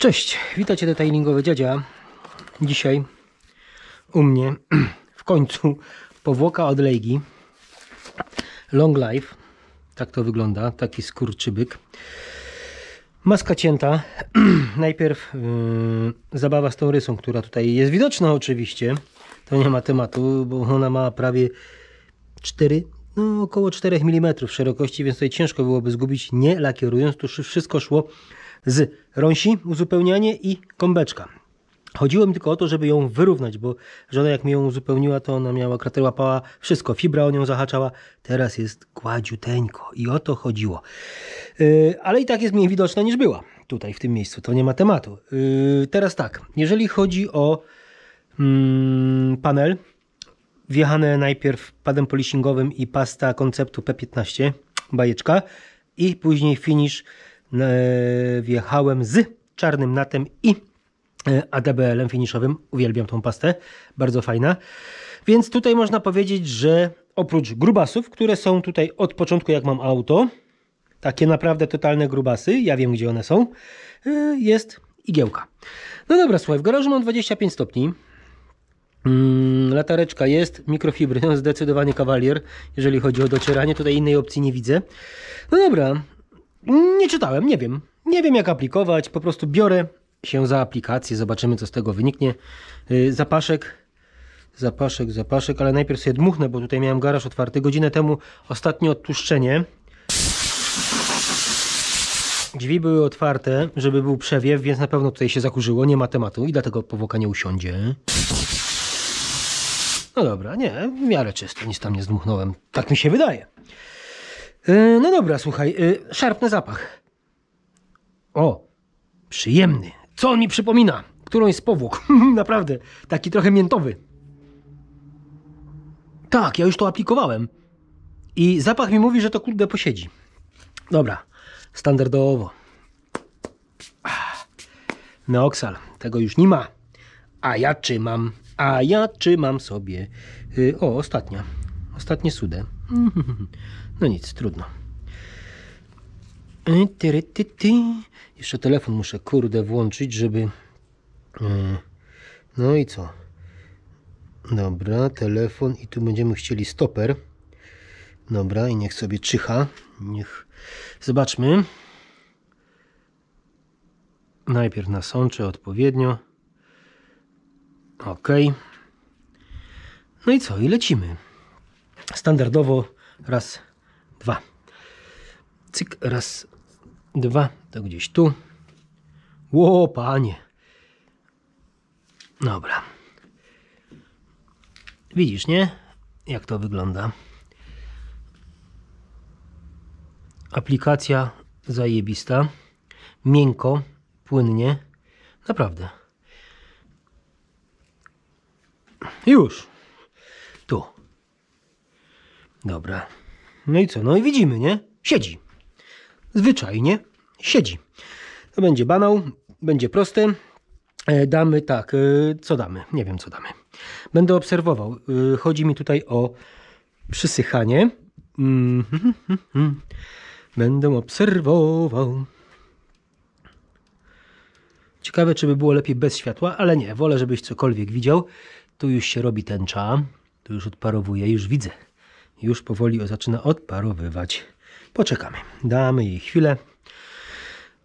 Cześć, witajcie detailingowy dziadzia. Dzisiaj u mnie w końcu powłoka od Leigi. Long life. Tak to wygląda, taki skurczybyk. Maska cięta. Najpierw yy, zabawa z tą rysą, która tutaj jest widoczna oczywiście. To nie ma tematu, bo ona ma prawie 4, no około 4 mm szerokości, więc tutaj ciężko byłoby zgubić nie lakierując. Tu wszystko szło z rąsi, uzupełnianie i kąbeczka. Chodziło mi tylko o to, żeby ją wyrównać, bo żona jak mi ją uzupełniła, to ona miała krater, łapała wszystko, fibra o nią zahaczała. Teraz jest gładziuteńko i o to chodziło. Yy, ale i tak jest mniej widoczna niż była tutaj w tym miejscu, to nie ma tematu. Yy, teraz tak, jeżeli chodzi o mm, panel, wjechane najpierw padem polishingowym i pasta konceptu P15, bajeczka i później finish wjechałem z czarnym natem i e, ADBL-em finiszowym. Uwielbiam tą pastę, bardzo fajna. Więc tutaj można powiedzieć, że oprócz grubasów, które są tutaj od początku jak mam auto, takie naprawdę totalne grubasy, ja wiem gdzie one są, e, jest igiełka. No dobra, słuchaj, w garażu mam 25 stopni, mm, latareczka jest, mikrofibry, no zdecydowanie kawalier, jeżeli chodzi o docieranie, tutaj innej opcji nie widzę. No dobra, nie czytałem, nie wiem. Nie wiem jak aplikować, po prostu biorę się za aplikację, zobaczymy co z tego wyniknie. Y, zapaszek, zapaszek, zapaszek, ale najpierw sobie dmuchnę, bo tutaj miałem garaż otwarty. Godzinę temu ostatnie odtłuszczenie. Drzwi były otwarte, żeby był przewiew, więc na pewno tutaj się zakurzyło, nie ma tematu i dlatego powłoka nie usiądzie. No dobra, nie, w miarę czysto, nic tam nie zdmuchnąłem. Tak mi się wydaje. E, no dobra, słuchaj, e, szarpny zapach. O, przyjemny. Co on mi przypomina? Którąś z powłok. Naprawdę, taki trochę miętowy. Tak, ja już to aplikowałem. I zapach mi mówi, że to kurde posiedzi. Dobra, standardowo. Neoksal, tego już nie ma. A ja trzymam, a ja trzymam sobie. Y, o, ostatnia. Ostatnie sudę. No nic, trudno. E, Jeszcze telefon muszę kurde włączyć, żeby... E, no i co? Dobra, telefon i tu będziemy chcieli stoper. Dobra, i niech sobie czyha. Niech... Zobaczmy. Najpierw nasączę odpowiednio. Ok. No i co? I lecimy. Standardowo raz Cyk, raz, dwa, to gdzieś tu. Ło, panie. Dobra. Widzisz, nie? Jak to wygląda. Aplikacja zajebista. Miękko, płynnie. Naprawdę. Już. Tu. Dobra. No i co? No i widzimy, nie? Siedzi zwyczajnie siedzi. To będzie banał, będzie prosty. E, damy tak, e, co damy? Nie wiem, co damy. Będę obserwował. E, chodzi mi tutaj o przysychanie. Mhm, mhm, mhm. Będę obserwował. Ciekawe, czy by było lepiej bez światła, ale nie, wolę, żebyś cokolwiek widział. Tu już się robi tęcza, tu już odparowuje, już widzę. Już powoli zaczyna odparowywać. Poczekamy. Damy jej chwilę.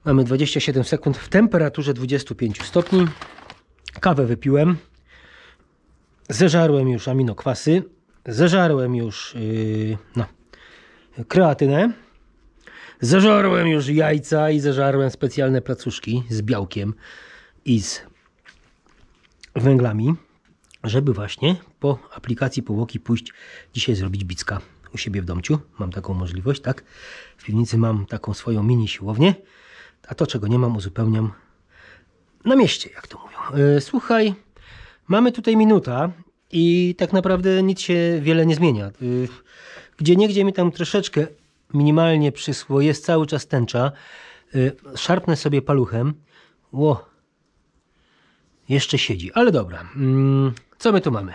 Mamy 27 sekund w temperaturze 25 stopni. Kawę wypiłem. Zeżarłem już aminokwasy. Zeżarłem już yy, no, kreatynę. Zeżarłem już jajca i zeżarłem specjalne placuszki z białkiem i z węglami, żeby właśnie po aplikacji połoki pójść dzisiaj zrobić bicka u siebie w domciu. Mam taką możliwość, tak? W piwnicy mam taką swoją mini siłownię, a to, czego nie mam, uzupełniam na mieście, jak to mówią. E, słuchaj, mamy tutaj minuta i tak naprawdę nic się wiele nie zmienia. E, gdzie niegdzie mi tam troszeczkę minimalnie przysło, jest cały czas tęcza. E, szarpnę sobie paluchem. Ło, jeszcze siedzi, ale dobra. Mm, co my tu mamy?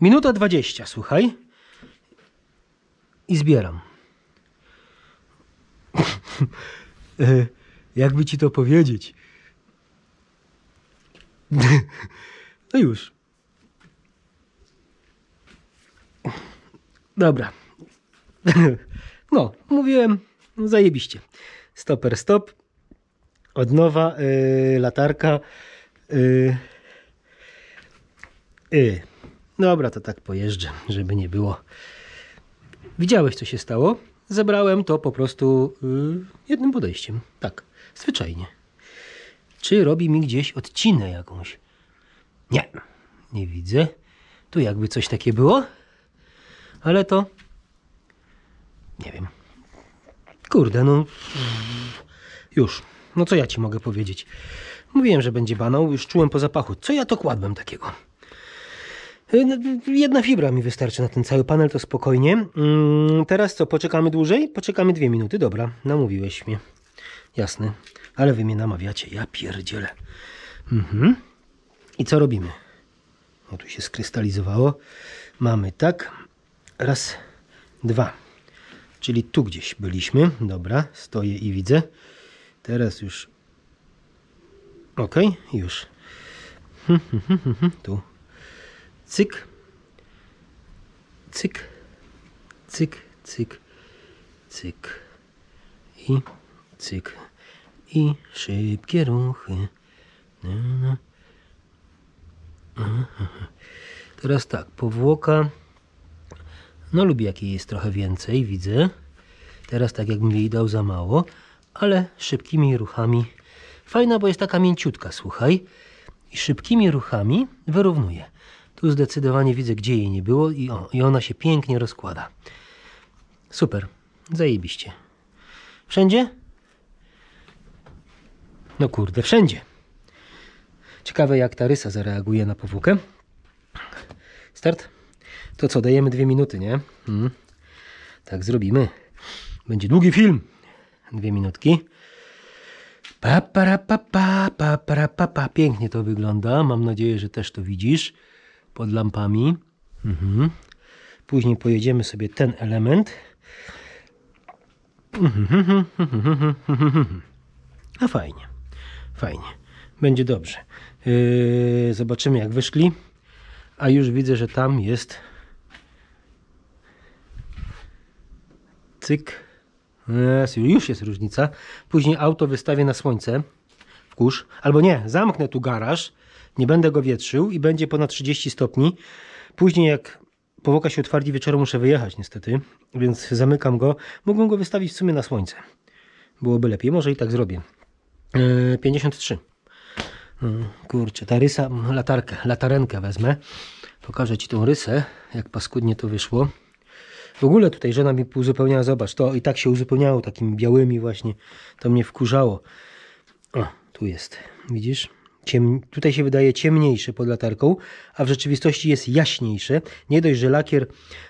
Minuta 20, słuchaj i zbieram. E, jakby ci to powiedzieć? no już. Dobra. No, mówiłem, no zajebiście. Stoper, stop. Od nowa, yy, latarka. Yy. Yy. Dobra, to tak pojeżdżę, żeby nie było. Widziałeś, co się stało? Zebrałem to po prostu yy, jednym podejściem. Tak, zwyczajnie. Czy robi mi gdzieś odcinę jakąś? Nie, nie widzę. Tu jakby coś takie było, ale to nie wiem. Kurde, no już. No co ja ci mogę powiedzieć? Mówiłem, że będzie banał, już czułem po zapachu. Co ja to kładłem takiego? No, jedna fibra mi wystarczy na ten cały panel, to spokojnie. Mm, teraz co, poczekamy dłużej? Poczekamy dwie minuty, dobra, namówiłeś mnie. Jasne, ale wy mnie namawiacie, ja pierdzielę. Mhm. I co robimy? O, tu się skrystalizowało. Mamy tak, raz, dwa. Czyli tu gdzieś byliśmy, dobra, stoję i widzę. Teraz już, Okej, już. Hm, hm, hm, tu cyk, cyk, cyk, cyk, cyk i cyk i szybkie ruchy. Teraz tak, powłoka. No lubię jakiej jest trochę więcej, widzę. Teraz tak jakbym jej dał za mało, ale szybkimi ruchami. Fajna, bo jest taka mięciutka, słuchaj. I szybkimi ruchami wyrównuje. Tu zdecydowanie widzę, gdzie jej nie było i, o, i ona się pięknie rozkłada. Super, zajebiście. Wszędzie? No kurde, wszędzie. Ciekawe jak ta rysa zareaguje na powłokę Start? To co, dajemy dwie minuty, nie? Hmm. Tak zrobimy. Będzie długi film. Dwie minutki. Pa, para, pa, pa, pa, pa, pa. Pięknie to wygląda. Mam nadzieję, że też to widzisz pod lampami. Mhm. Później pojedziemy sobie ten element. A fajnie, fajnie. Będzie dobrze. Yy, zobaczymy jak wyszli. A już widzę, że tam jest cyk. już jest różnica. Później auto wystawię na słońce w kurz. Albo nie, zamknę tu garaż nie będę go wietrzył i będzie ponad 30 stopni. Później jak powłoka się utwardzi, wieczorem muszę wyjechać niestety, więc zamykam go. Mogłem go wystawić w sumie na słońce. Byłoby lepiej, może i tak zrobię. Yy, 53. Mm, kurczę, ta rysa, mm, latarkę, latarenkę wezmę. Pokażę Ci tą rysę, jak paskudnie to wyszło. W ogóle tutaj żona mi uzupełniała, zobacz, to i tak się uzupełniało takimi białymi właśnie. To mnie wkurzało. O, tu jest, widzisz? Ciem, tutaj się wydaje ciemniejszy pod latarką, a w rzeczywistości jest jaśniejszy. Nie dość, że lakier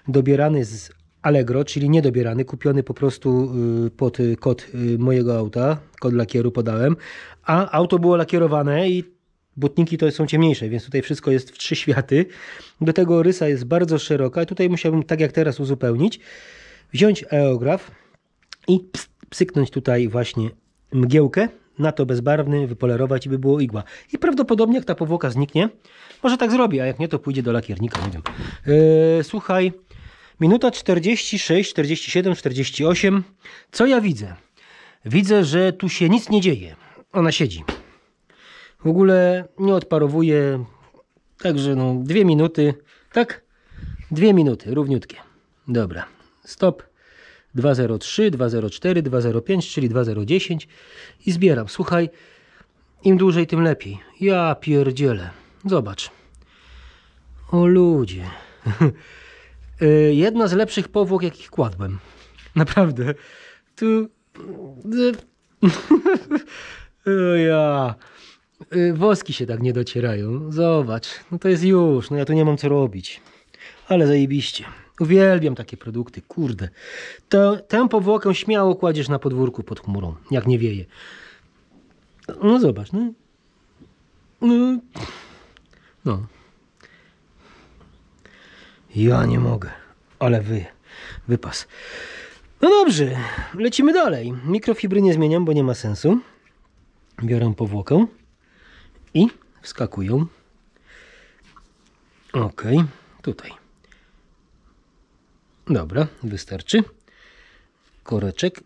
dobierany z Allegro, czyli niedobierany, kupiony po prostu y, pod y, kod y, mojego auta, kod lakieru podałem, a auto było lakierowane i butniki to są ciemniejsze, więc tutaj wszystko jest w trzy światy. Do tego rysa jest bardzo szeroka i tutaj musiałbym, tak jak teraz, uzupełnić, wziąć aerograf i psyknąć tutaj właśnie mgiełkę na to bezbarwny, wypolerować i by było igła. I prawdopodobnie jak ta powłoka zniknie, może tak zrobi, a jak nie to pójdzie do lakiernika, nie wiem. E, słuchaj, minuta 46, 47, 48. Co ja widzę? Widzę, że tu się nic nie dzieje. Ona siedzi. W ogóle nie odparowuje, także no dwie minuty, tak? Dwie minuty, równiutkie. Dobra, stop. 203, 204, 205, czyli 2010 i zbieram. Słuchaj, im dłużej, tym lepiej. Ja pierdzielę. Zobacz. O ludzie. E, jedna z lepszych powłok, jakich kładłem. Naprawdę. Tu... E, ja... E, woski się tak nie docierają. Zobacz. No to jest już. No ja tu nie mam co robić. Ale zajebiście. Uwielbiam takie produkty, kurde. Tę, tę powłokę śmiało kładziesz na podwórku pod chmurą, jak nie wieje. No zobacz, no. No. no. Ja nie mogę, ale wy, wypas. No dobrze, lecimy dalej. Mikrofibry nie zmieniam, bo nie ma sensu. Biorę powłokę i wskakuję. Okej, tutaj. Dobra, wystarczy. Koreczek.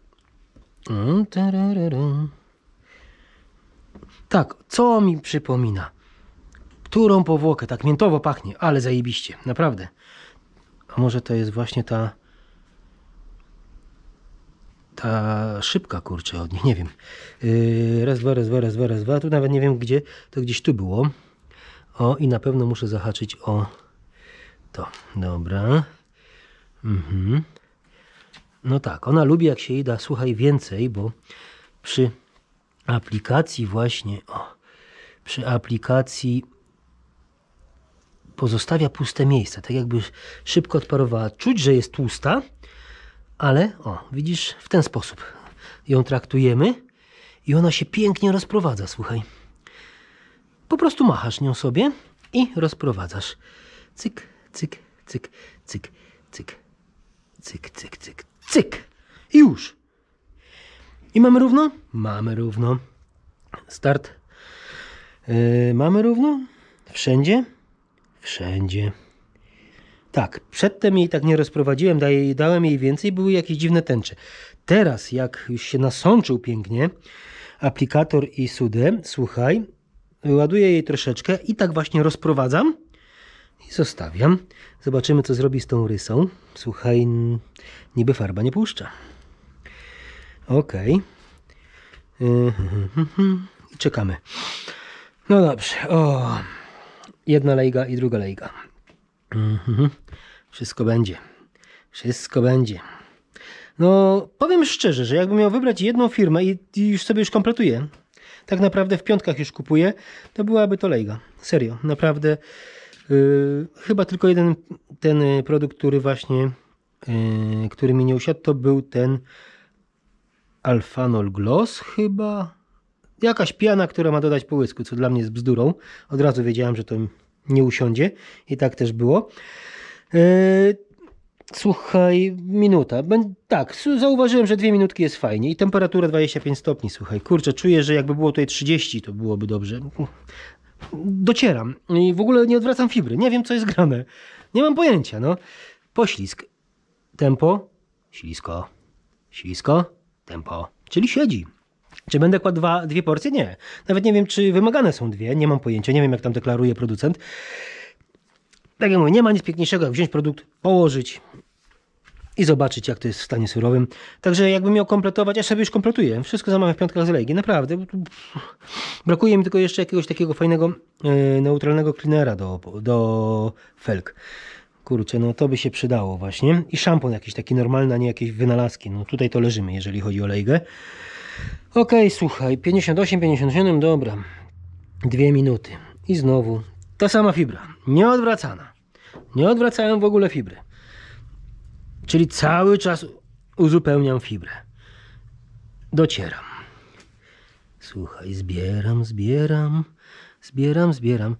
Tak, co mi przypomina? Którą powłokę? Tak miętowo pachnie, ale zajebiście, naprawdę. A może to jest właśnie ta ta szybka, kurczę, od nich, nie wiem. Yy, raz, dwa, raz, dwa, raz, dwa, raz, dwa. Tu nawet nie wiem gdzie, to gdzieś tu było. O, i na pewno muszę zahaczyć o to. Dobra. Mhm. No tak, ona lubi jak się jej da, słuchaj, więcej, bo przy aplikacji właśnie, o, przy aplikacji pozostawia puste miejsca, tak jakby szybko odparowała. Czuć, że jest tłusta, ale o, widzisz, w ten sposób ją traktujemy i ona się pięknie rozprowadza, słuchaj. Po prostu machasz nią sobie i rozprowadzasz. Cyk, cyk, cyk, cyk, cyk. Cyk, cyk, cyk, cyk. I już. I mamy równo? Mamy równo. Start. Yy, mamy równo? Wszędzie? Wszędzie. Tak, przedtem jej tak nie rozprowadziłem, dałem jej więcej, były jakieś dziwne tęcze. Teraz, jak już się nasączył pięknie, aplikator i sudę, słuchaj, ładuję jej troszeczkę i tak właśnie rozprowadzam i zostawiam. Zobaczymy, co zrobi z tą rysą. Słuchaj, niby farba nie puszcza. Ok. Y, y, y, I czekamy. No dobrze. O, jedna lejga i druga lejga. Wszystko będzie. Wszystko będzie. No, powiem szczerze, że jakbym miał wybrać jedną firmę i, już sobie już kompletuję, tak naprawdę w piątkach już kupuję, to byłaby to lejga. Serio, naprawdę Y, chyba tylko jeden ten y, produkt, który właśnie, y, który mi nie usiadł, to był ten Alfanol Gloss chyba. Jakaś piana, która ma dodać połysku, co dla mnie jest bzdurą. Od razu wiedziałem, że to nie usiądzie i tak też było. Słuchaj, minuta. Tak, zauważyłem, że dwie minutki jest fajnie i temperatura 25 stopni, słuchaj. Kurczę, czuję, że jakby było tutaj 30, to byłoby dobrze docieram i w ogóle nie odwracam fibry. Nie wiem, co jest grane. Nie mam pojęcia, no. Poślizg. Tempo. Ślisko. Ślisko. Tempo. Czyli siedzi. Czy będę kładł dwa, dwie porcje? Nie. Nawet nie wiem, czy wymagane są dwie. Nie mam pojęcia. Nie wiem, jak tam deklaruje producent. Tak jak mówię, nie ma nic piękniejszego, jak wziąć produkt, położyć i zobaczyć, jak to jest w stanie surowym. Także jakbym miał kompletować, ja sobie już kompletuję. Wszystko zamawiam w piątkach z Legi, naprawdę. Brakuje mi tylko jeszcze jakiegoś takiego fajnego, e, neutralnego cleanera do, do felk. Kurczę, no to by się przydało właśnie. I szampon jakiś taki normalny, a nie jakieś wynalazki. No tutaj to leżymy, jeżeli chodzi o Legę. Okej, okay, słuchaj, 58, 57, dobra. Dwie minuty. I znowu ta sama fibra, nieodwracana. Nie odwracają w ogóle fibry. Czyli cały czas uzupełniam fibrę. Docieram. Słuchaj, zbieram, zbieram, zbieram, zbieram.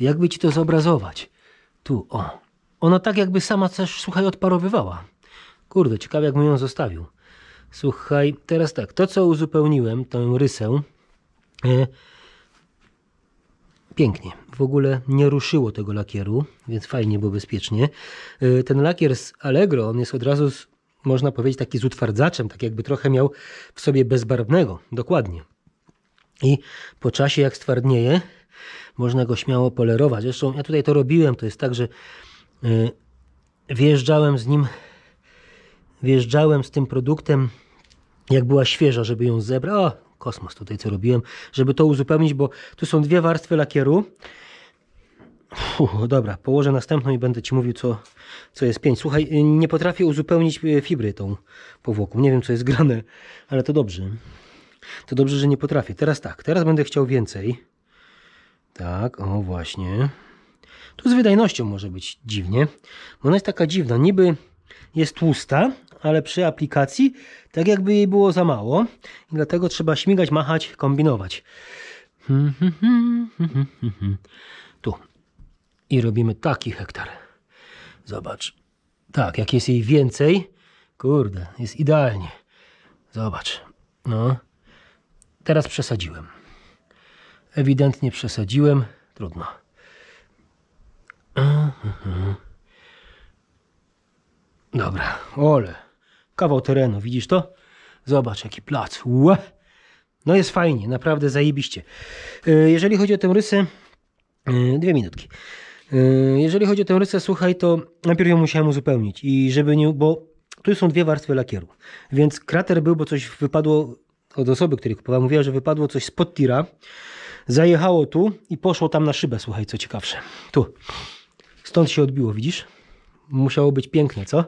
Jakby ci to zobrazować? Tu, o. Ona tak jakby sama też, słuchaj, odparowywała. Kurde, ciekawe jakbym ją zostawił. Słuchaj, teraz tak, to co uzupełniłem, tą rysę, yy, pięknie. W ogóle nie ruszyło tego lakieru, więc fajnie, było bezpiecznie. Y, ten lakier z Allegro, on jest od razu, z, można powiedzieć, taki z utwardzaczem, tak jakby trochę miał w sobie bezbarwnego, dokładnie. I po czasie, jak stwardnieje, można go śmiało polerować. Zresztą ja tutaj to robiłem, to jest tak, że y, wjeżdżałem z nim, wjeżdżałem z tym produktem, jak była świeża, żeby ją zebrać. O, kosmos tutaj, co robiłem, żeby to uzupełnić, bo tu są dwie warstwy lakieru. No dobra, położę następną i będę Ci mówił, co, co jest pięć. Słuchaj, nie potrafię uzupełnić e, fibry tą powłoką. Nie wiem, co jest grane, ale to dobrze. To dobrze, że nie potrafię. Teraz tak, teraz będę chciał więcej. Tak, o właśnie. Tu z wydajnością może być dziwnie, bo ona jest taka dziwna. Niby jest tłusta, ale przy aplikacji tak jakby jej było za mało i dlatego trzeba śmigać, machać, kombinować. Tu. I robimy taki hektar. Zobacz. Tak, jak jest jej więcej, kurde, jest idealnie. Zobacz. No. Teraz przesadziłem. Ewidentnie przesadziłem. Trudno. Dobra, ole. Kawał terenu, widzisz to? Zobacz, jaki plac. Ue. No jest fajnie, naprawdę zajebiście. E, jeżeli chodzi o tę rysę, e, dwie minutki. E, jeżeli chodzi o tę rysę, słuchaj, to najpierw ją musiałem uzupełnić i żeby nie, bo tu są dwie warstwy lakieru, więc krater był, bo coś wypadło od osoby, której kupowała, mówiła, że wypadło coś spod tira, zajechało tu i poszło tam na szybę, słuchaj, co ciekawsze. Tu. Stąd się odbiło, widzisz? Musiało być pięknie, co?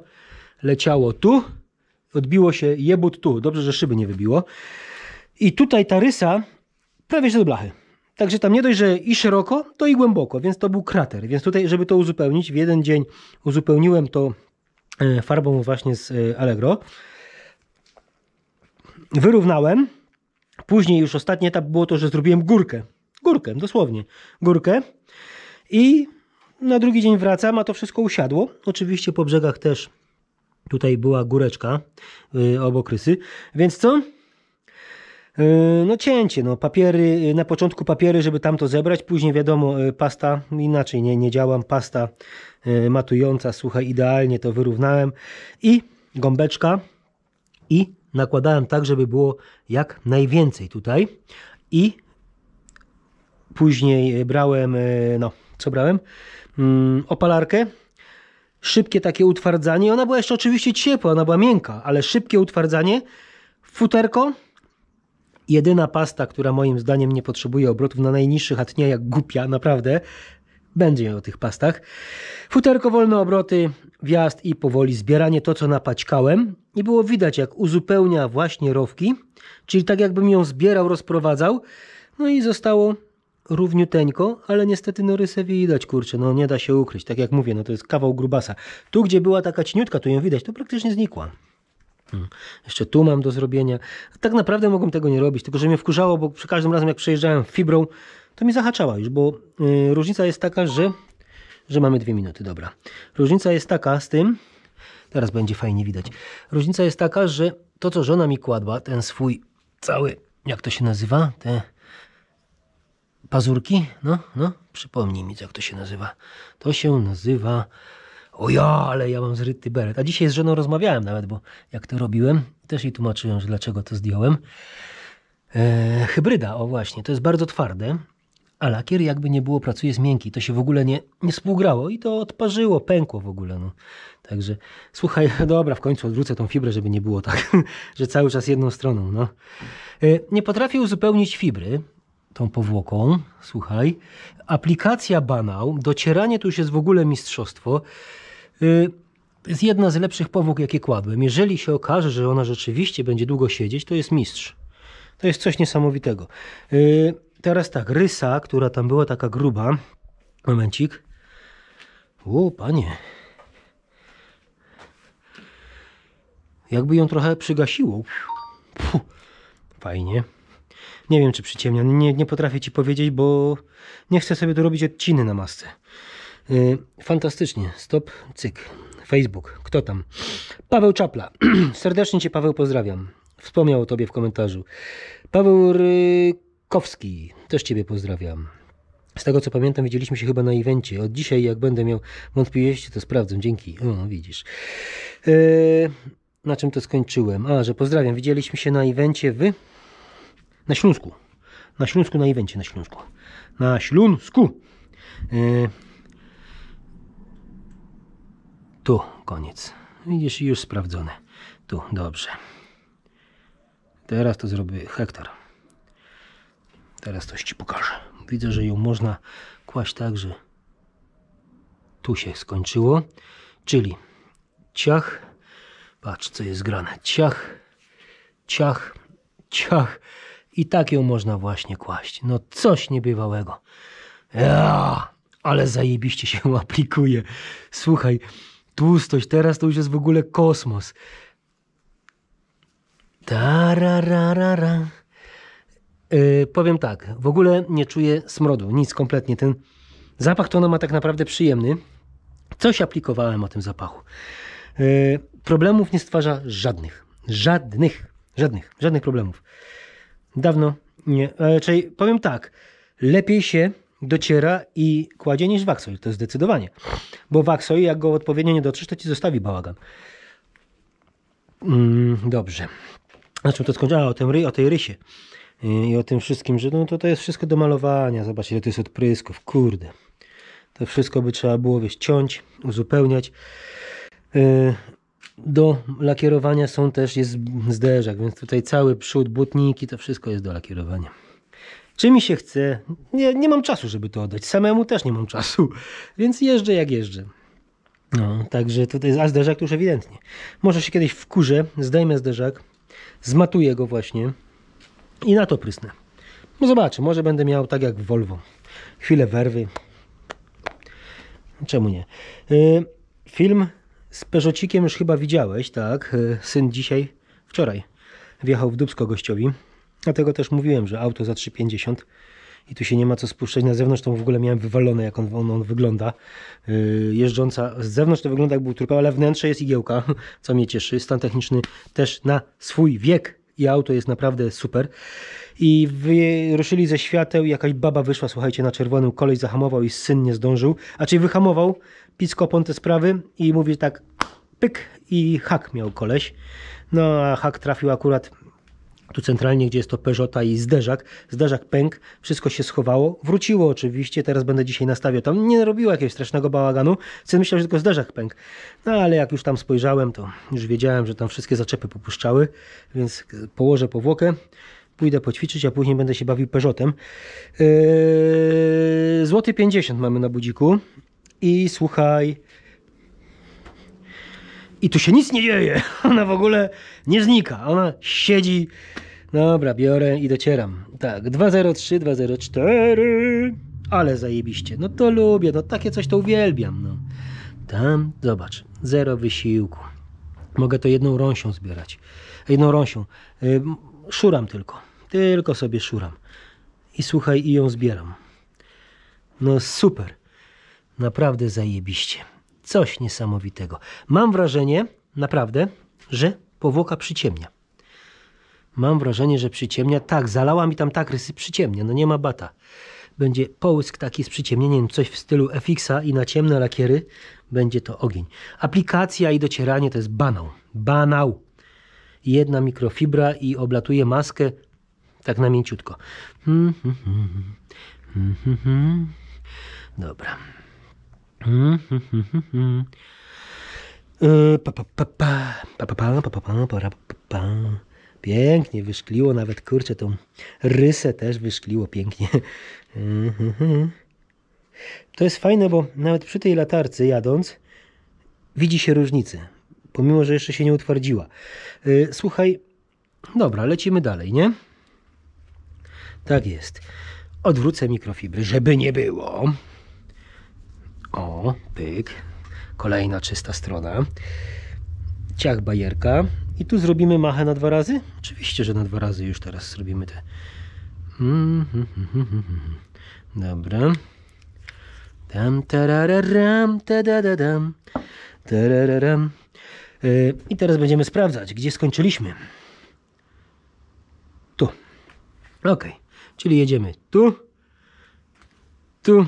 Leciało tu, Odbiło się jebut tu. Dobrze, że szyby nie wybiło. I tutaj ta rysa prawie się do blachy. Także tam nie dość, że i szeroko, to i głęboko, więc to był krater. Więc tutaj, żeby to uzupełnić, w jeden dzień uzupełniłem to e, farbą właśnie z e, Allegro. Wyrównałem. Później już ostatni etap było to, że zrobiłem górkę. Górkę, dosłownie. Górkę. I na drugi dzień wracam, a to wszystko usiadło. Oczywiście po brzegach też Tutaj była góreczka y, obok rysy. Więc co? Y, no cięcie, no papiery, y, na początku papiery, żeby tam to zebrać, później wiadomo pasta, inaczej nie, nie działam, pasta matująca, słuchaj, idealnie to wyrównałem i gąbeczka i nakładałem tak, żeby było jak najwięcej tutaj i później brałem, no co brałem, mm, opalarkę szybkie takie utwardzanie. Ona była jeszcze oczywiście ciepła, ona była miękka, ale szybkie utwardzanie. Futerko. Jedyna pasta, która moim zdaniem nie potrzebuje obrotów na najniższych, a tnie jak głupia, naprawdę. Będzie o tych pastach. Futerko, wolne obroty, wjazd i powoli zbieranie to, co napaćkałem. I było widać, jak uzupełnia właśnie rowki, czyli tak jakbym ją zbierał, rozprowadzał. No i zostało równiuteńko, ale niestety no rysę widać, kurczę, no nie da się ukryć. Tak jak mówię, no to jest kawał grubasa. Tu, gdzie była taka cieniutka, tu ją widać, to praktycznie znikła. Hmm. Jeszcze tu mam do zrobienia. Tak naprawdę mogłem tego nie robić, tylko że mnie wkurzało, bo przy każdym razem jak przejeżdżałem fibrą, to mi zahaczała już, bo yy, różnica jest taka, że, że mamy dwie minuty, dobra. Różnica jest taka z tym, teraz będzie fajnie widać. Różnica jest taka, że to co żona mi kładła, ten swój cały, jak to się nazywa, te Pazurki? No, no, przypomnij mi, jak to się nazywa. To się nazywa... O ja, ale ja mam zryty beret. A dzisiaj z żoną rozmawiałem nawet, bo jak to robiłem, też jej tłumaczyłem, że dlaczego to zdjąłem. E, hybryda, o właśnie, to jest bardzo twarde, a lakier jakby nie było pracuje z miękki. To się w ogóle nie, nie współgrało i to odparzyło, pękło w ogóle. No. Także słuchaj, dobra, w końcu odwrócę tą fibrę, żeby nie było tak, że cały czas jedną stroną. No. E, nie potrafię uzupełnić fibry, tą powłoką, słuchaj. Aplikacja banał, docieranie to już jest w ogóle mistrzostwo. Y, jest jedna z lepszych powłok, jakie kładłem. Jeżeli się okaże, że ona rzeczywiście będzie długo siedzieć, to jest mistrz. To jest coś niesamowitego. Y, teraz tak, rysa, która tam była taka gruba, momencik. O, panie. Jakby ją trochę przygasiło. Puh, fajnie. Nie wiem, czy przyciemnia. Nie, nie potrafię ci powiedzieć, bo nie chcę sobie tu robić odciny na masce. Yy, fantastycznie. Stop, cyk. Facebook. Kto tam? Paweł Czapla. Serdecznie cię, Paweł, pozdrawiam. Wspomniał o tobie w komentarzu. Paweł Rykowski. Też ciebie pozdrawiam. Z tego co pamiętam, widzieliśmy się chyba na evencie. Od dzisiaj, jak będę miał wątpliwości, to sprawdzę. Dzięki. O, widzisz. Yy, na czym to skończyłem? A, że pozdrawiam. Widzieliśmy się na evencie wy na Śląsku. Na Śląsku, na evencie na Śląsku. Na Śląsku. E, tu, koniec. Widzisz, już sprawdzone. Tu, dobrze. Teraz to zrobię hektar. Teraz coś Ci pokażę. Widzę, że ją można kłaść tak, że tu się skończyło. Czyli ciach, patrz co jest grane, ciach, ciach, ciach, i tak ją można właśnie kłaść. No coś niebywałego. Ja, ale zajebiście się aplikuje. Słuchaj, tłustość teraz to już jest w ogóle kosmos. Tararara. Yy, e, powiem tak, w ogóle nie czuję smrodu, nic kompletnie. Ten zapach to ona ma tak naprawdę przyjemny. Coś aplikowałem o tym zapachu. Yy, problemów nie stwarza żadnych. Żadnych, żadnych, żadnych problemów. Dawno nie. E, czyli powiem tak, lepiej się dociera i kładzie niż waksoj. to zdecydowanie. Bo waksoj, jak go odpowiednio nie dotrzesz, to ci zostawi bałagan. Mm, dobrze. Na czym to skończyło? o, tym, o tej rysie. I, e, I, o tym wszystkim, że no to, to jest wszystko do malowania. Zobaczcie, ile to jest odprysków. Kurde. To wszystko by trzeba było, wiesz, ciąć, uzupełniać. Yy, do lakierowania są też, jest zderzak, więc tutaj cały przód, butniki, to wszystko jest do lakierowania. Czy mi się chce? Nie, nie mam czasu, żeby to oddać. Samemu też nie mam czasu, więc jeżdżę jak jeżdżę. No, także tutaj, a zderzak to już ewidentnie. Może się kiedyś wkurzę, zdejmę zderzak, zmatuję go właśnie i na to prysnę. No zobaczę, może będę miał tak jak w Volvo. Chwilę werwy. Czemu nie? Yy, film z Peżocikiem już chyba widziałeś, tak? Y, syn dzisiaj, wczoraj wjechał w Dubsko gościowi. Dlatego też mówiłem, że auto za 3,50 i tu się nie ma co spuszczać na zewnątrz, to w ogóle miałem wywalone, jak on, on, on wygląda. Y, jeżdżąca z zewnątrz to wygląda jak był trupa, ale wnętrze jest igiełka, co mnie cieszy. Stan techniczny też na swój wiek i auto jest naprawdę super. I ruszyli ze świateł, jakaś baba wyszła, słuchajcie, na czerwonym, kolej zahamował i syn nie zdążył, a czy wyhamował piskopą te sprawy i mówi tak, pyk i hak miał koleś. No a hak trafił akurat tu centralnie, gdzie jest to Peugeota i zderzak. Zderzak pęk, wszystko się schowało. Wróciło oczywiście, teraz będę dzisiaj nastawiał. Tam nie robiło jakiegoś strasznego bałaganu, co myślał, że tylko zderzak pęk. No ale jak już tam spojrzałem, to już wiedziałem, że tam wszystkie zaczepy popuszczały, więc położę powłokę. Pójdę poćwiczyć, a później będę się bawił peżotem. Yy, złoty 50 mamy na budziku i słuchaj. I tu się nic nie dzieje. Ona w ogóle nie znika. Ona siedzi. Dobra, biorę i docieram. Tak, 203, 204. Ale zajebiście. No to lubię, no takie coś to uwielbiam. No. Tam, zobacz, zero wysiłku. Mogę to jedną rąsią zbierać. Jedną rąsią. Szuram tylko. Tylko sobie szuram. I słuchaj, i ją zbieram. No super naprawdę zajebiście. Coś niesamowitego. Mam wrażenie, naprawdę, że powłoka przyciemnia. Mam wrażenie, że przyciemnia. Tak, zalała mi tam tak rysy, przyciemnia. No nie ma bata. Będzie połysk taki z przyciemnieniem, coś w stylu FX-a i na ciemne lakiery będzie to ogień. Aplikacja i docieranie to jest banał. Banał. Jedna mikrofibra i oblatuje maskę tak na mięciutko. Hmm, hmm, hmm, Dobra. Pięknie wyszkliło, nawet kurczę, tą rysę też wyszkliło pięknie. To jest fajne, bo nawet przy tej latarce jadąc widzi się różnicę, pomimo, że jeszcze się nie utwardziła. Słuchaj, dobra, lecimy dalej, nie? Tak jest. Odwrócę mikrofibry, żeby nie było. O, pyk. Kolejna czysta strona. Ciach bajerka. I tu zrobimy machę na dwa razy? Oczywiście, że na dwa razy już teraz zrobimy te. Mhm. Dobra. Tam tarararam, tadadadam, tarararam. E, I teraz będziemy sprawdzać, gdzie skończyliśmy. Tu. Ok. Czyli jedziemy tu, tu,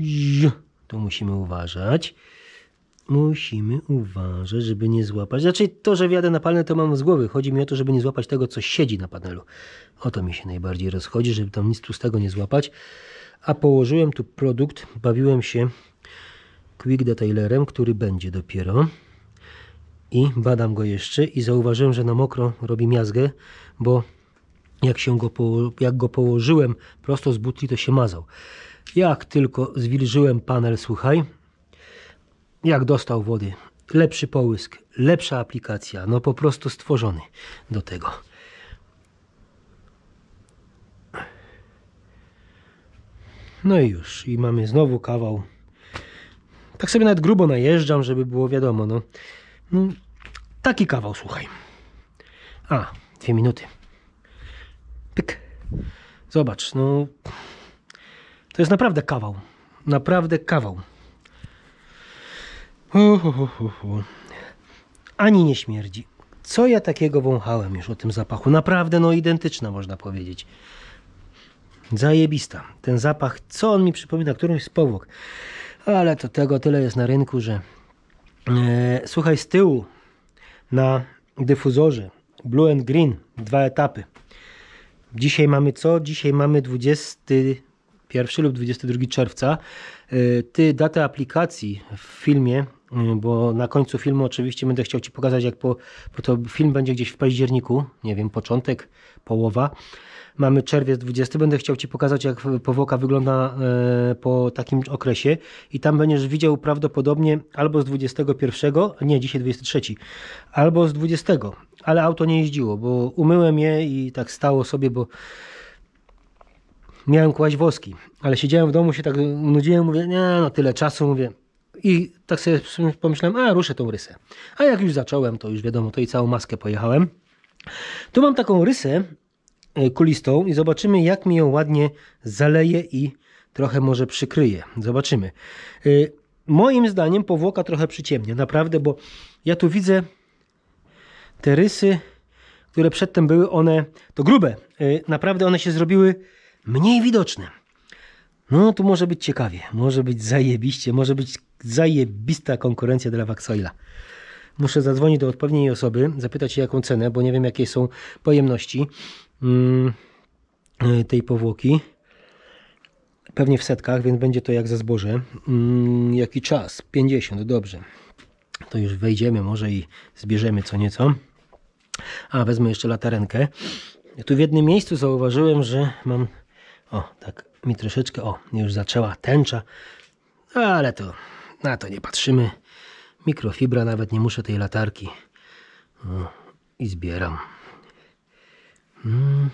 ziu. Tu musimy uważać. Musimy uważać, żeby nie złapać. Znaczy to, że wjadę na to mam z głowy. Chodzi mi o to, żeby nie złapać tego, co siedzi na panelu. O to mi się najbardziej rozchodzi, żeby tam nic tu z tego nie złapać. A położyłem tu produkt, bawiłem się quick detailerem, który będzie dopiero i badam go jeszcze i zauważyłem, że na mokro robi miazgę, bo jak, się go, jak go położyłem prosto z butli, to się mazał. Jak tylko zwilżyłem panel, słuchaj, jak dostał wody, lepszy połysk, lepsza aplikacja, no po prostu stworzony do tego. No i już, i mamy znowu kawał. Tak sobie nawet grubo najeżdżam, żeby było wiadomo, no. no taki kawał, słuchaj. A, dwie minuty. Pyk. Zobacz, no to jest naprawdę kawał. Naprawdę kawał. Uhuhuhu. Ani nie śmierdzi. Co ja takiego wąchałem już o tym zapachu? Naprawdę no identyczna można powiedzieć. Zajebista. Ten zapach, co on mi przypomina, którąś z powłok. Ale to tego tyle jest na rynku, że e, słuchaj z tyłu na dyfuzorze Blue and Green, dwa etapy. Dzisiaj mamy co? Dzisiaj mamy 20 1 lub 22 czerwca. Y, ty datę aplikacji w filmie, y, bo na końcu filmu oczywiście będę chciał Ci pokazać, jak po, bo to film będzie gdzieś w październiku, nie wiem, początek, połowa. Mamy czerwiec 20, będę chciał Ci pokazać, jak powłoka wygląda y, po takim okresie i tam będziesz widział prawdopodobnie albo z 21, nie, dzisiaj 23, albo z 20, ale auto nie jeździło, bo umyłem je i tak stało sobie, bo miałem kłaść woski, ale siedziałem w domu, się tak nudziłem, mówię, nie no, tyle czasu, mówię. I tak sobie pomyślałem, a ruszę tą rysę. A jak już zacząłem, to już wiadomo, to i całą maskę pojechałem. Tu mam taką rysę e, kulistą i zobaczymy, jak mi ją ładnie zaleje i trochę może przykryje. Zobaczymy. E, moim zdaniem powłoka trochę przyciemnia, naprawdę, bo ja tu widzę te rysy, które przedtem były, one to grube. E, naprawdę one się zrobiły mniej widoczne. No tu może być ciekawie, może być zajebiście, może być zajebista konkurencja dla Waxoila. Muszę zadzwonić do odpowiedniej osoby, zapytać się jaką cenę, bo nie wiem jakie są pojemności mm, y, tej powłoki. Pewnie w setkach, więc będzie to jak ze zboże. Mm, jaki czas? 50, dobrze. To już wejdziemy może i zbierzemy co nieco. A, wezmę jeszcze latarenkę. Tu w jednym miejscu zauważyłem, że mam o, tak mi troszeczkę, o, już zaczęła tęcza, ale to na to nie patrzymy. Mikrofibra, nawet nie muszę tej latarki. O, I zbieram. Mhm,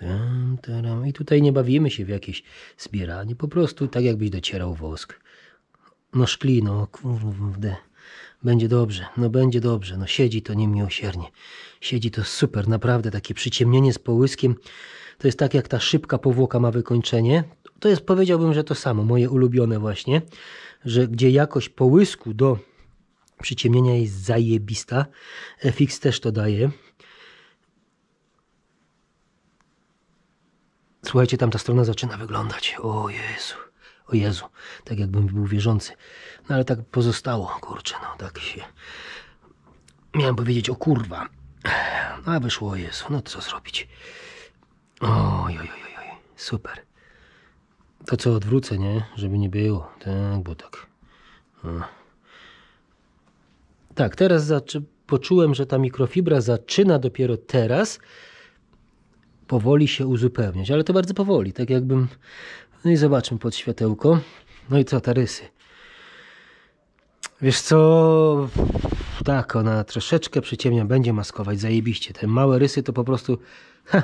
mhm. I tutaj nie bawimy się w jakieś zbieranie, po prostu tak jakbyś docierał wosk. No szkli, no kurde. Będzie dobrze, no będzie dobrze, no siedzi to niemiłosiernie. Siedzi to super, naprawdę takie przyciemnienie z połyskiem to jest tak, jak ta szybka powłoka ma wykończenie. To jest, powiedziałbym, że to samo, moje ulubione właśnie, że gdzie jakość połysku do przyciemnienia jest zajebista. FX też to daje. Słuchajcie, tam ta strona zaczyna wyglądać. O Jezu, o Jezu, tak jakbym był wierzący. No ale tak pozostało, kurczę, no tak się... Miałem powiedzieć o kurwa. No a wyszło o Jezu, no co zrobić. Oj, oj, oj, oj, super. To co odwrócę, nie? Żeby nie było. Tak, bo tak. O. Tak, teraz poczułem, że ta mikrofibra zaczyna dopiero teraz powoli się uzupełniać, ale to bardzo powoli, tak jakbym... No i zobaczmy pod światełko. No i co, te rysy. Wiesz co, tak, ona troszeczkę przyciemnia, będzie maskować, zajebiście. Te małe rysy to po prostu... Ha.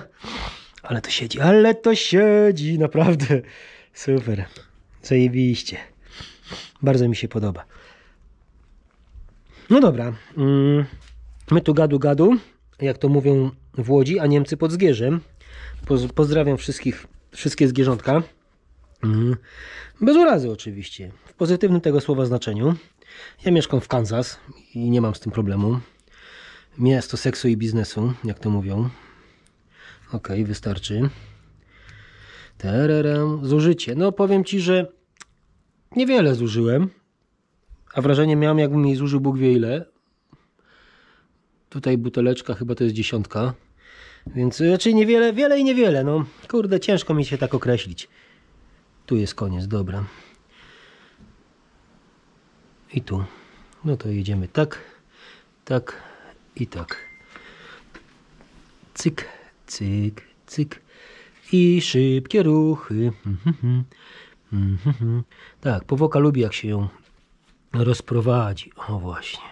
Ale to siedzi, ale to siedzi, naprawdę. Super. Zajebiście. Bardzo mi się podoba. No dobra. Mm, my tu gadu gadu, jak to mówią w Łodzi, a Niemcy pod Zgierzem. Pozdrawiam wszystkich, wszystkie Zgierzątka. Mm, bez urazy oczywiście, w pozytywnym tego słowa znaczeniu. Ja mieszkam w Kansas i nie mam z tym problemu. Miasto seksu i biznesu, jak to mówią. Ok, wystarczy. Tararam. Zużycie. No powiem Ci, że niewiele zużyłem, a wrażenie miałem jakbym jej zużył Bóg wie ile. Tutaj buteleczka chyba to jest dziesiątka. Więc raczej niewiele, wiele i niewiele. No kurde, ciężko mi się tak określić. Tu jest koniec, dobra. I tu. No to jedziemy tak, tak i tak. Cyk cyk, cyk i szybkie ruchy. Tak, powoka lubi jak się ją rozprowadzi. O właśnie.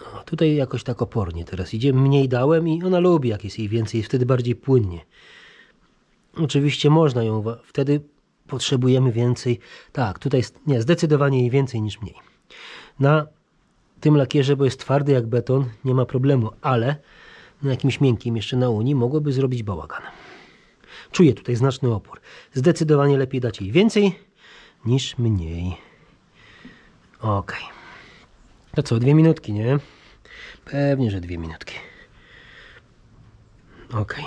O, tutaj jakoś tak opornie teraz idzie. Mniej dałem i ona lubi jak jest jej więcej wtedy bardziej płynnie. Oczywiście można ją, wtedy potrzebujemy więcej. Tak, tutaj nie, zdecydowanie jej więcej niż mniej. Na tym lakierze, bo jest twardy jak beton, nie ma problemu, ale na jakimś miękkim jeszcze na Unii mogłoby zrobić bałagan. Czuję tutaj znaczny opór. Zdecydowanie lepiej dać jej więcej niż mniej. Okej. To co, dwie minutki, nie? Pewnie, że dwie minutki. Okej.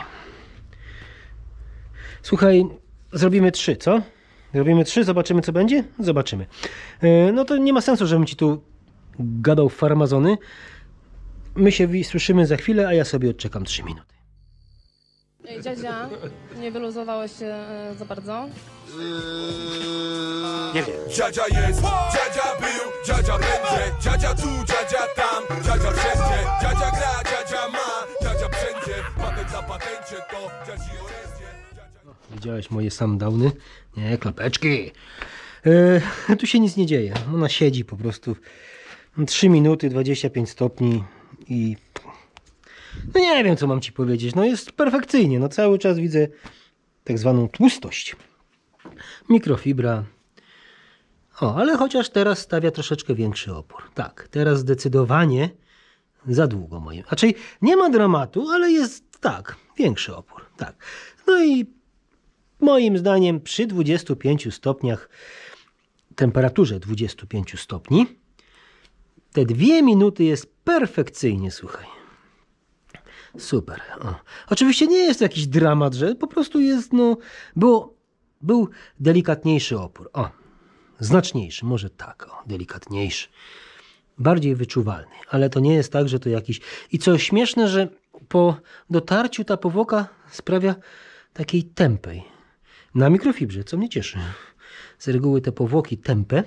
Słuchaj, zrobimy trzy, co? Zrobimy trzy, zobaczymy co będzie? Zobaczymy. E, no to nie ma sensu, żebym ci tu gadał farmazony. My się słyszymy za chwilę, a ja sobie odczekam 3 minuty. Ej, dziadzia, nie wyluzowałeś się e, za bardzo? Yy... Nie wiem. Dziadzia jest, dziadzia był, dziadzia będzie, dziadzia tu, dziadzia tam, dziadzia wszędzie, dziadzia gra, dziadzia ma, dziadzia wszędzie, patent za patencie to dziadzi no, Widziałeś moje sundowny? Nie, klapeczki. Yy, tu się nic nie dzieje. Ona siedzi po prostu 3 minuty 25 stopni i no nie wiem co mam Ci powiedzieć, no jest perfekcyjnie, no cały czas widzę tak zwaną tłustość mikrofibra o, ale chociaż teraz stawia troszeczkę większy opór tak, teraz zdecydowanie za długo moim, raczej nie ma dramatu, ale jest tak, większy opór, tak no i moim zdaniem przy 25 stopniach temperaturze 25 stopni te dwie minuty jest perfekcyjnie, słuchaj. Super. O. Oczywiście nie jest to jakiś dramat, że po prostu jest, no, było, był delikatniejszy opór. O, znaczniejszy, może tak, o, delikatniejszy. Bardziej wyczuwalny, ale to nie jest tak, że to jakiś. I co śmieszne, że po dotarciu ta powłoka sprawia takiej tempej na mikrofibrze, co mnie cieszy. Z reguły te powłoki tempe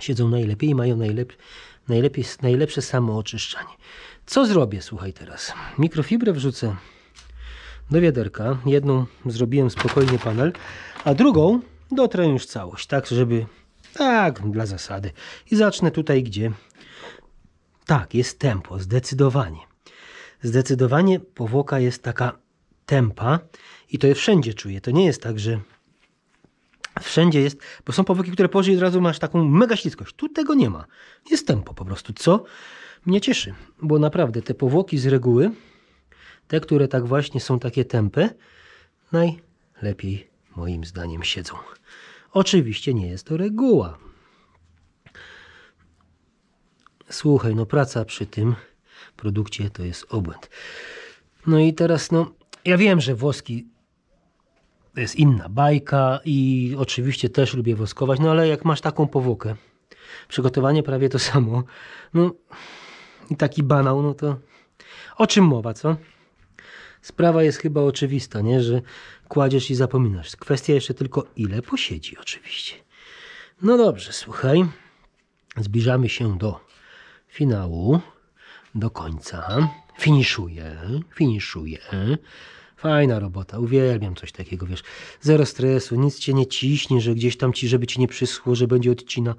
siedzą najlepiej i mają najlepiej najlepiej, najlepsze samooczyszczanie. Co zrobię, słuchaj teraz? Mikrofibrę wrzucę do wiaderka. Jedną zrobiłem spokojnie panel, a drugą dotrę już całość, tak żeby... Tak, dla zasady. I zacznę tutaj, gdzie... Tak, jest tempo, zdecydowanie. Zdecydowanie powłoka jest taka tempa i to je wszędzie czuję. To nie jest tak, że Wszędzie jest, bo są powłoki, które położysz od razu masz taką mega śliskość. Tu tego nie ma. Jest tempo po prostu, co mnie cieszy, bo naprawdę te powłoki z reguły, te, które tak właśnie są takie tempe, najlepiej moim zdaniem siedzą. Oczywiście nie jest to reguła. Słuchaj, no praca przy tym produkcie to jest obłęd. No i teraz, no, ja wiem, że włoski jest inna bajka i oczywiście też lubię woskować, no ale jak masz taką powłokę, przygotowanie prawie to samo, no i taki banał, no to o czym mowa, co? Sprawa jest chyba oczywista, nie? Że kładziesz i zapominasz. Kwestia jeszcze tylko ile posiedzi oczywiście. No dobrze, słuchaj. Zbliżamy się do finału, do końca. Finiszuję, finiszuję. Fajna robota, uwielbiam coś takiego, wiesz. Zero stresu, nic cię nie ciśnie, że gdzieś tam ci, żeby ci nie przyschło, że będzie odcina.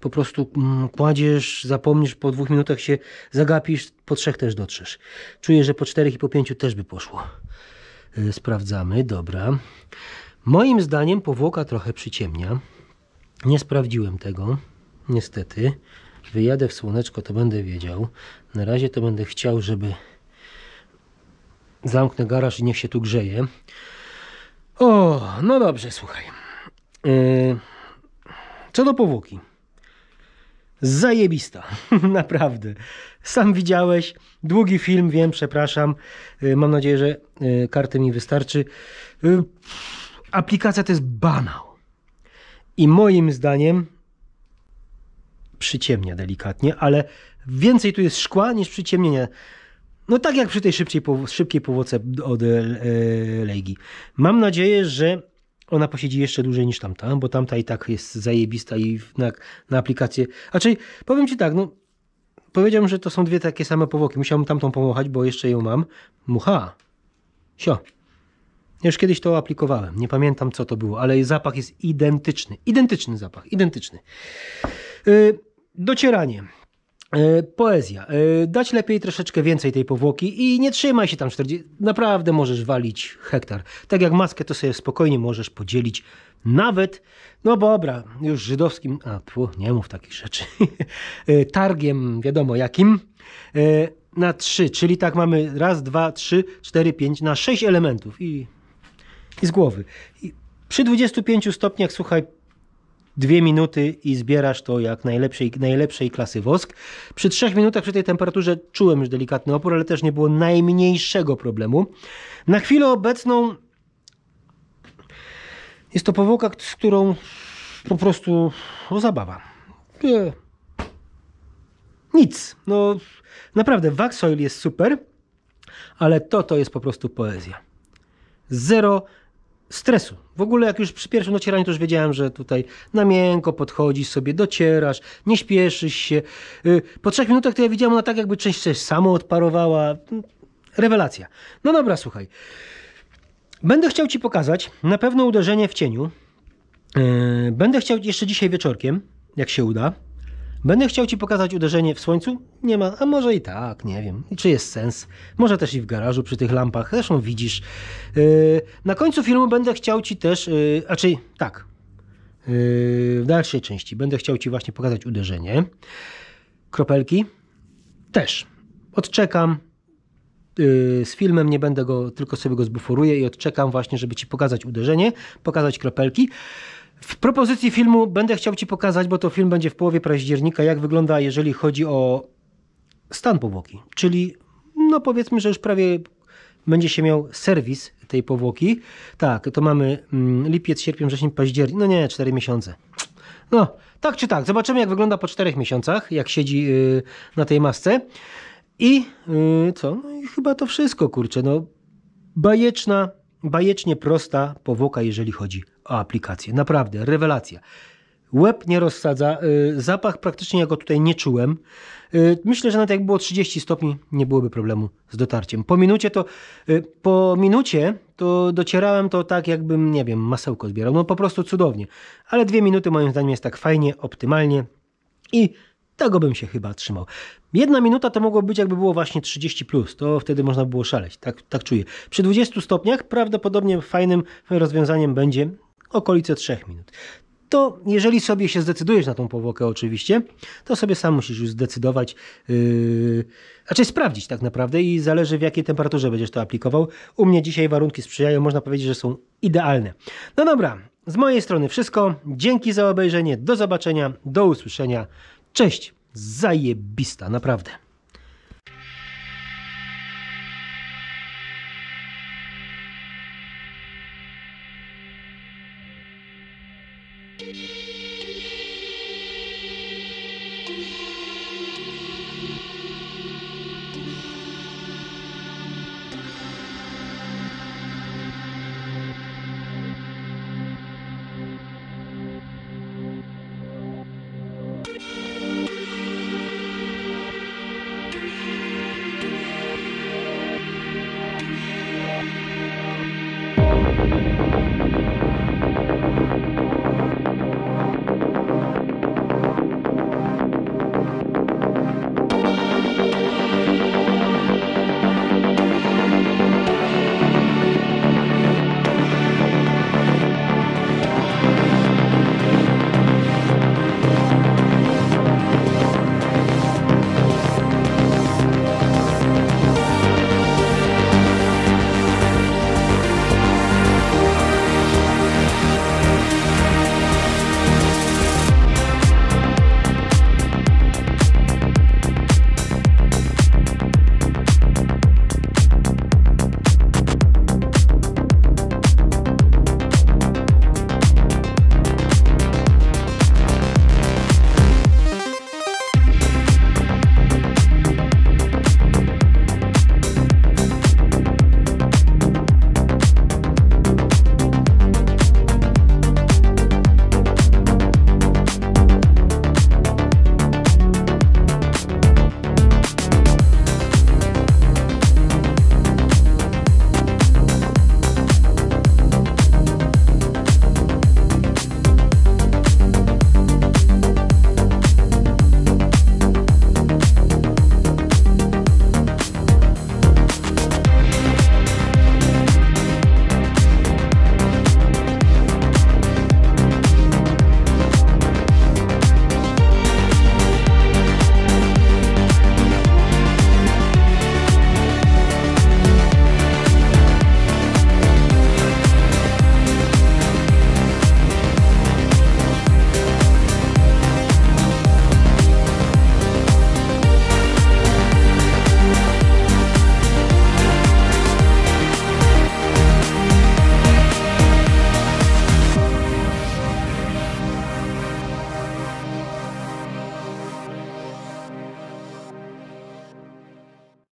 Po prostu mm, kładziesz, zapomnisz, po dwóch minutach się zagapisz, po trzech też dotrzesz. Czuję, że po czterech i po pięciu też by poszło. Yy, sprawdzamy, dobra. Moim zdaniem powłoka trochę przyciemnia. Nie sprawdziłem tego, niestety. Wyjadę w słoneczko, to będę wiedział. Na razie to będę chciał, żeby Zamknę garaż i niech się tu grzeje. O, no dobrze, słuchaj. Yy, co do powłoki. Zajebista, naprawdę. Sam widziałeś. Długi film, wiem, przepraszam. Yy, mam nadzieję, że yy, karty mi wystarczy. Aplikacja to jest banał. I moim zdaniem przyciemnia delikatnie, ale więcej tu jest szkła niż przyciemnienia. No tak jak przy tej szybciej, szybkiej powłoce od e, Leigi. Mam nadzieję, że ona posiedzi jeszcze dłużej niż tamta, bo tamta i tak jest zajebista i na, na aplikację. Znaczy, powiem Ci tak, no powiedziałem, że to są dwie takie same powłoki. Musiałem tamtą pomochać, bo jeszcze ją mam. Mucha. Sio. Już kiedyś to aplikowałem. Nie pamiętam, co to było, ale zapach jest identyczny. Identyczny zapach. Identyczny. Yy, docieranie. E, poezja. E, dać lepiej troszeczkę więcej tej powłoki i nie trzymaj się tam 40. Naprawdę możesz walić hektar. Tak jak maskę, to sobie spokojnie możesz podzielić nawet, no dobra, już żydowskim, a tu nie mów takich rzeczy, e, targiem wiadomo jakim, na trzy, czyli tak mamy raz, dwa, trzy, cztery, pięć, na sześć elementów i, i z głowy. I przy 25 stopniach, słuchaj, dwie minuty i zbierasz to jak najlepszej, najlepszej klasy wosk. Przy trzech minutach przy tej temperaturze czułem już delikatny opór, ale też nie było najmniejszego problemu. Na chwilę obecną jest to powłoka, z którą po prostu o, no, zabawa. Nie. Nic. No naprawdę, wax oil jest super, ale to to jest po prostu poezja. Zero stresu. W ogóle jak już przy pierwszym docieraniu to już wiedziałem, że tutaj na miękko podchodzisz sobie, docierasz, nie śpieszysz się. Y, po trzech minutach to ja widziałem ona tak jakby część się samo odparowała. Rewelacja. No dobra, słuchaj. Będę chciał Ci pokazać na pewno uderzenie w cieniu. Y, będę chciał jeszcze dzisiaj wieczorkiem, jak się uda. Będę chciał Ci pokazać uderzenie w słońcu? Nie ma, a może i tak, nie wiem. czy jest sens? Może też i w garażu przy tych lampach, zresztą widzisz. Yy, na końcu filmu będę chciał Ci też, yy, a czy tak, yy, w dalszej części będę chciał Ci właśnie pokazać uderzenie. Kropelki też. Odczekam, yy, z filmem, nie będę go, tylko sobie go zbuforuję i odczekam właśnie, żeby Ci pokazać uderzenie, pokazać kropelki. W propozycji filmu będę chciał Ci pokazać, bo to film będzie w połowie października, jak wygląda, jeżeli chodzi o stan powłoki. Czyli, no powiedzmy, że już prawie będzie się miał serwis tej powłoki. Tak, to mamy mm, lipiec, sierpień, wrzesień, październik. No nie, 4 miesiące. No, tak czy tak. Zobaczymy, jak wygląda po 4 miesiącach, jak siedzi yy, na tej masce. I yy, co? No i chyba to wszystko, kurczę. No, bajeczna, bajecznie prosta powłoka, jeżeli chodzi aplikację. Naprawdę, rewelacja. Łeb nie rozsadza, y, zapach praktycznie ja go tutaj nie czułem. Y, myślę, że nawet jak było 30 stopni, nie byłoby problemu z dotarciem. Po minucie to, y, po minucie to docierałem to tak, jakbym, nie wiem, masełko zbierał. No po prostu cudownie. Ale dwie minuty moim zdaniem jest tak fajnie, optymalnie i tego bym się chyba trzymał. Jedna minuta to mogło być jakby było właśnie 30 plus, to wtedy można było szaleć, tak, tak czuję. Przy 20 stopniach prawdopodobnie fajnym rozwiązaniem będzie okolice 3 minut. To jeżeli sobie się zdecydujesz na tą powłokę oczywiście, to sobie sam musisz już zdecydować, yy, znaczy sprawdzić tak naprawdę i zależy w jakiej temperaturze będziesz to aplikował. U mnie dzisiaj warunki sprzyjają, można powiedzieć, że są idealne. No dobra, z mojej strony wszystko. Dzięki za obejrzenie, do zobaczenia, do usłyszenia. Cześć! Zajebista, naprawdę.